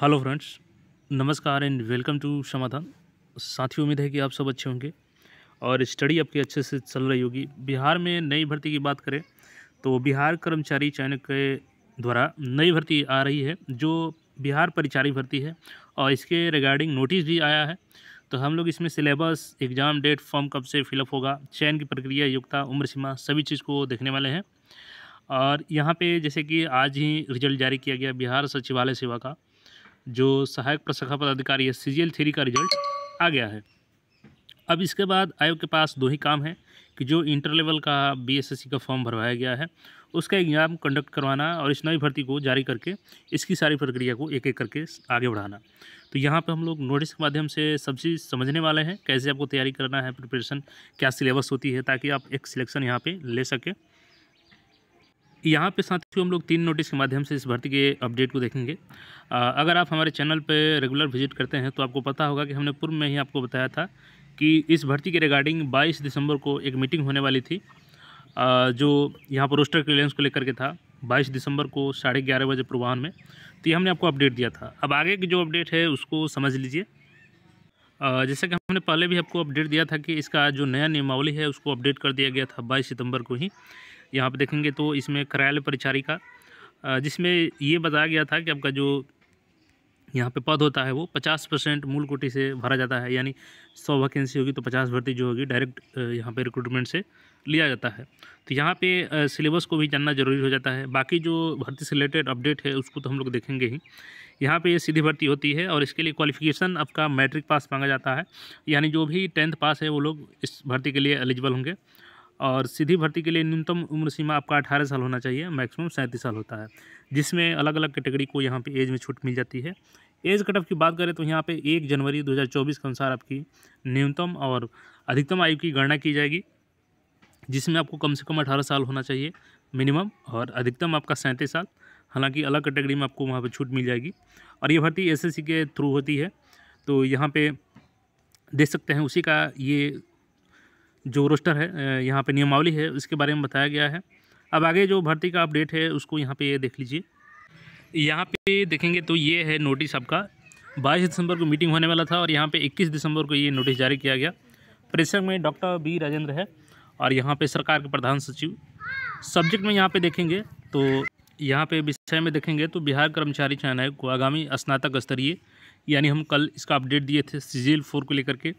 hello friends नमस्कार and welcome to Samadhan साथियों उम्मीद है कि आप सब अच्छे होंगे और स्टडी आपकी अच्छे से चल रही होगी बिहार में नई भर्ती की बात करें तो बिहार कर्मचारी चयन के द्वारा नई भर्ती आ रही है जो बिहार परिचारी भर्ती है और इसके रिगार्डिंग नोटिस भी आया है तो हम लोग इसमें सिलेबस एग्ज़ाम डेट फॉर्म कब से फिलअप होगा चयन की प्रक्रिया योग्यता उम्र सीमा सभी चीज़ को देखने वाले हैं और यहाँ पे जैसे कि आज ही रिजल्ट जारी किया गया बिहार सचिवालय सेवा का जो सहायक प्रशाखा पदाधिकारी है सी जी का रिजल्ट आ गया है अब इसके बाद आयोग के पास दो ही काम है कि जो इंटर लेवल का बीएसएससी का फॉर्म भरवाया गया है उसका एग्ज़ाम कंडक्ट करवाना और इस नई भर्ती को जारी करके इसकी सारी प्रक्रिया को एक एक करके आगे बढ़ाना तो यहाँ पे हम लोग नोटिस के माध्यम से सब चीज़ समझने वाले हैं कैसे आपको तैयारी करना है प्रिपरेशन क्या सिलेबस होती है ताकि आप एक सिलेक्शन यहाँ पर ले सकें यहाँ पे साथ ही हम लोग तीन नोटिस के माध्यम से इस भर्ती के अपडेट को देखेंगे आ, अगर आप हमारे चैनल पे रेगुलर विजिट करते हैं तो आपको पता होगा कि हमने पूर्व में ही आपको बताया था कि इस भर्ती के रिगार्डिंग 22 दिसंबर को एक मीटिंग होने वाली थी आ, जो यहाँ पर रोस्टर क्लियरेंस को लेकर के था बाईस दिसंबर को साढ़े ग्यारह बजे पूर्वाहन में तो ये हमने आपको अपडेट दिया था अब आगे की जो अपडेट है उसको समझ लीजिए जैसा कि हमने पहले भी आपको अपडेट दिया था कि इसका जो नया नियमावली है उसको अपडेट कर दिया गया था बाईस सितंबर को ही यहाँ पर देखेंगे तो इसमें करैल परिचारिका जिसमें ये बताया गया था कि आपका जो यहाँ पे पद होता है वो 50 परसेंट मूल कोटी से भरा जाता है यानी 100 वैकेंसी होगी तो 50 भर्ती जो होगी डायरेक्ट यहाँ पे रिक्रूटमेंट से लिया जाता है तो यहाँ पे सिलेबस को भी जानना जरूरी हो जाता है बाकी जो भर्ती से रिलेटेड अपडेट है उसको तो हम लोग देखेंगे ही यहाँ पे सीधी भर्ती होती है और इसके लिए क्वालिफिकेशन आपका मैट्रिक पास मांगा जाता है यानी जो भी टेंथ पास है वो लोग इस भर्ती के लिए एलिजिबल होंगे और सीधी भर्ती के लिए न्यूनतम उम्र सीमा आपका अठारह साल होना चाहिए मैक्सिमम सैंतीस साल होता है जिसमें अलग अलग कैटेगरी को यहाँ पे एज में छूट मिल जाती है एज कट ऑफ की बात करें तो यहाँ पे एक जनवरी 2024 के अनुसार आपकी न्यूनतम और अधिकतम आयु की गणना की जाएगी जिसमें आपको कम से कम अठारह साल होना चाहिए मिनिमम और अधिकतम आपका सैंतीस साल हालांकि अलग कैटेगरी में आपको वहाँ पर छूट मिल जाएगी और ये भर्ती एसएससी के थ्रू होती है तो यहाँ पर देख सकते हैं उसी का ये जो रोस्टर है यहाँ पे नियमावली है उसके बारे में बताया गया है अब आगे जो भर्ती का अपडेट है उसको यहाँ पे देख लीजिए यहाँ पे देखेंगे तो ये है नोटिस आपका बाईस दिसंबर को मीटिंग होने वाला था और यहाँ पे इक्कीस दिसंबर को ये नोटिस जारी किया गया प्रेसर में डॉक्टर बी राजेंद्र है और यहाँ पर सरकार के प्रधान सचिव सब्जेक्ट में यहाँ पर देखेंगे तो यहाँ पर विषय में देखेंगे तो बिहार कर्मचारी चयन आयोग को आगामी स्नातक स्तरीय यानी हम कल इसका अपडेट दिए थे सीजील फोर को लेकर के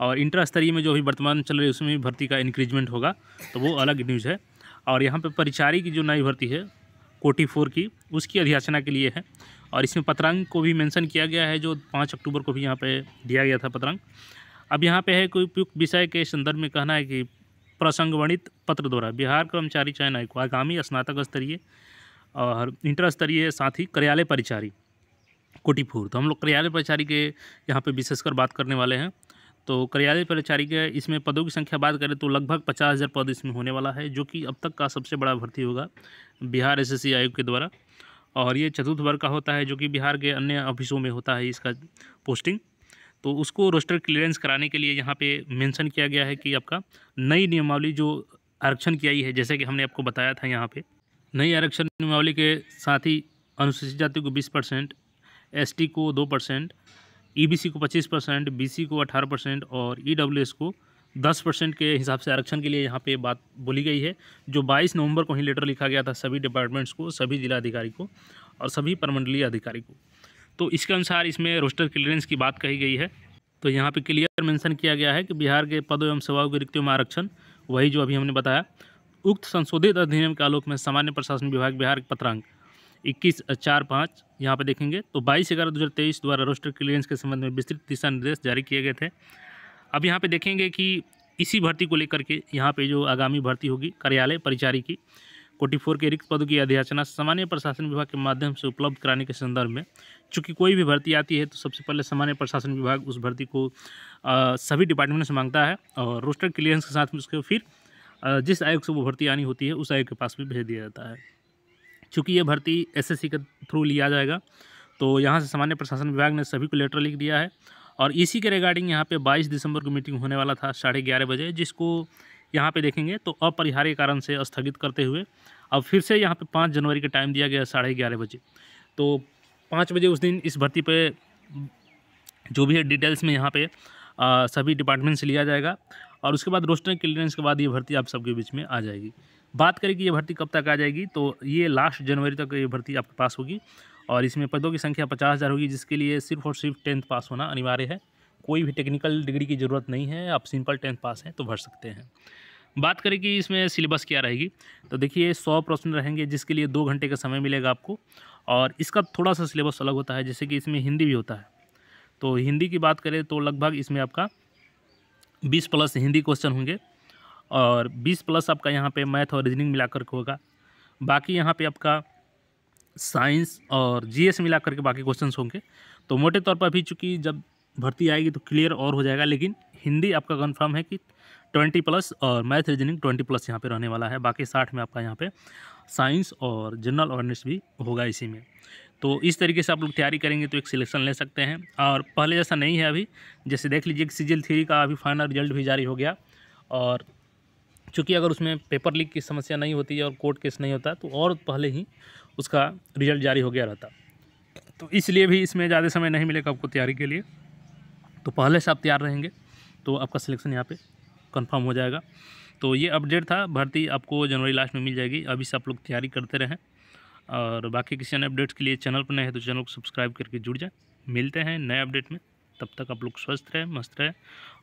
और इंटर स्तरीय में जो भी वर्तमान चल रही है उसमें भी भर्ती का इंक्रीजमेंट होगा तो वो अलग न्यूज़ है और यहाँ पे परिचारी की जो नई भर्ती है कोटी फोर की उसकी अध्याचना के लिए है और इसमें पत्रांग को भी मेंशन किया गया है जो पाँच अक्टूबर को भी यहाँ पे दिया गया था पत्रांग अब यहाँ पे है कोई उपयुक्त विषय के संदर्भ में कहना है कि प्रसंगवणित पत्र द्वारा बिहार कर्मचारी चयन आयोग आगामी स्नातक स्तरीय और इंटर स्तरीय साथ ही कार्यालय परिचारी कोटीपुर तो हम लोग कार्यालय परिचारी के यहाँ पर विशेषकर बात करने वाले हैं तो कार्यालय परिचारी के इसमें पदों की संख्या बात करें तो लगभग पचास हज़ार पद इसमें होने वाला है जो कि अब तक का सबसे बड़ा भर्ती होगा बिहार एसएससी आयोग के द्वारा और ये चतुर्थ वर्ग का होता है जो कि बिहार के अन्य ऑफिसों में होता है इसका पोस्टिंग तो उसको रोस्टर क्लियरेंस कराने के लिए यहाँ पर मैंसन किया गया है कि आपका नई नियमावली जो आरक्षण की आई है जैसे कि हमने आपको बताया था यहाँ पर नई आरक्षण नियमावली के साथ ही अनुसूचित जाति को बीस परसेंट एस को दो परसेंट ईबीसी e को 25 परसेंट बी को 18 परसेंट और ई e को 10 परसेंट के हिसाब से आरक्षण के लिए यहाँ पे बात बोली गई है जो 22 नवंबर को ही लेटर लिखा गया था सभी डिपार्टमेंट्स को सभी जिलाधिकारी को और सभी परमंडलीय अधिकारी को तो इसके अनुसार इसमें रोस्टर क्लियरेंस की बात कही गई है तो यहाँ पर क्लियर मेंशन किया गया है कि बिहार के पदों एवं सेवाओं की रिक्तियों में आरक्षण वही जो अभी हमने बताया उक्त संशोधित अधिनियम के आलोक में सामान्य प्रशासन विभाग बिहार के पत्रांक इक्कीस चार पाँच यहाँ पर देखेंगे तो बाईस ग्यारह दो हज़ार तेईस द्वारा रोस्टर क्लियरेंस के संबंध में विस्तृत दिशा निर्देश जारी किए गए थे अब यहाँ पे देखेंगे कि इसी भर्ती को लेकर के यहाँ पे जो आगामी भर्ती होगी कार्यालय परिचारी की कोटी फोर के रिक्त पदों की अध्याचना सामान्य प्रशासन विभाग के माध्यम से उपलब्ध कराने के संदर्भ में चूंकि कोई भी भर्ती आती है तो सबसे पहले सामान्य प्रशासन विभाग उस भर्ती को आ, सभी डिपार्टमेंट से मांगता है और रोस्टर क्लियरेंस के साथ में उसको फिर आ, जिस आयोग से वो भर्ती आनी होती है उस आयोग के पास भी भेज दिया जाता है चूँकि ये भर्ती एसएससी के थ्रू लिया जाएगा तो यहाँ से सामान्य प्रशासन विभाग ने सभी को लेटर लिख दिया है और इसी के रिगार्डिंग यहाँ पे 22 दिसंबर को मीटिंग होने वाला था साढ़े ग्यारह बजे जिसको यहाँ पे देखेंगे तो अपरिहार्य कारण से स्थगित करते हुए अब फिर से यहाँ पे पाँच जनवरी का टाइम दिया गया साढ़े ग्यारह बजे तो पाँच बजे उस दिन इस भर्ती पे जो भी है डिटेल्स में यहाँ पे आ, सभी डिपार्टमेंट से लिया जाएगा और उसके बाद रोस्टर क्लियरेंस के बाद ये भर्ती आप सबके बीच में आ जाएगी बात करें कि ये भर्ती कब तक आ जाएगी तो ये लास्ट जनवरी तक ये भर्ती आपके पास होगी और इसमें पदों की संख्या पचास हज़ार होगी जिसके लिए सिर्फ और सिर्फ टेंथ पास होना अनिवार्य है कोई भी टेक्निकल डिग्री की ज़रूरत नहीं है आप सिंपल टेंथ पास हैं तो भर सकते हैं बात करें कि इसमें सिलेबस क्या रहेगी तो देखिए सौ प्रश्न रहेंगे जिसके लिए दो घंटे का समय मिलेगा आपको और इसका थोड़ा सा सिलेबस अलग होता है जैसे कि इसमें हिंदी भी होता है तो हिंदी की बात करें तो लगभग इसमें आपका बीस प्लस हिंदी क्वेश्चन होंगे और बीस प्लस आपका यहाँ पे मैथ और रीजनिंग मिला करके होगा बाकी यहाँ पे आपका साइंस और जीएस मिला करके बाकी क्वेश्चंस होंगे तो मोटे तौर पर अभी चूँकि जब भर्ती आएगी तो क्लियर और हो जाएगा लेकिन हिंदी आपका कन्फर्म है कि ट्वेंटी प्लस और मैथ रीजनिंग ट्वेंटी प्लस यहाँ पे रहने वाला है बाकी साठ में आपका यहाँ पे साइंस और जनरल ऑनर्स भी होगा इसी में तो इस तरीके से आप लोग तैयारी करेंगे तो एक सिलेक्शन ले सकते हैं और पहले जैसा नहीं है अभी जैसे देख लीजिए कि सीजल थ्री का अभी फाइनल रिजल्ट भी जारी हो गया और चूँकि अगर उसमें पेपर लीक की समस्या नहीं होती और कोर्ट केस नहीं होता तो और पहले ही उसका रिजल्ट जारी हो गया रहता तो इसलिए भी इसमें ज़्यादा समय नहीं मिलेगा आपको तैयारी के लिए तो पहले से आप तैयार रहेंगे तो आपका सिलेक्शन यहाँ पे कंफर्म हो जाएगा तो ये अपडेट था भर्ती आपको जनवरी लास्ट में मिल जाएगी अभी से आप लोग तैयारी करते रहें और बाकी किसी अन्य अपडेट्स के लिए चैनल पर नए हैं तो चैनल को सब्सक्राइब करके जुड़ जाए मिलते हैं नए अपडेट में तब तक आप लोग स्वस्थ रहें मस्त रहें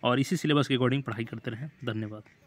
और इसी सिलेबस के अकॉर्डिंग पढ़ाई करते रहें धन्यवाद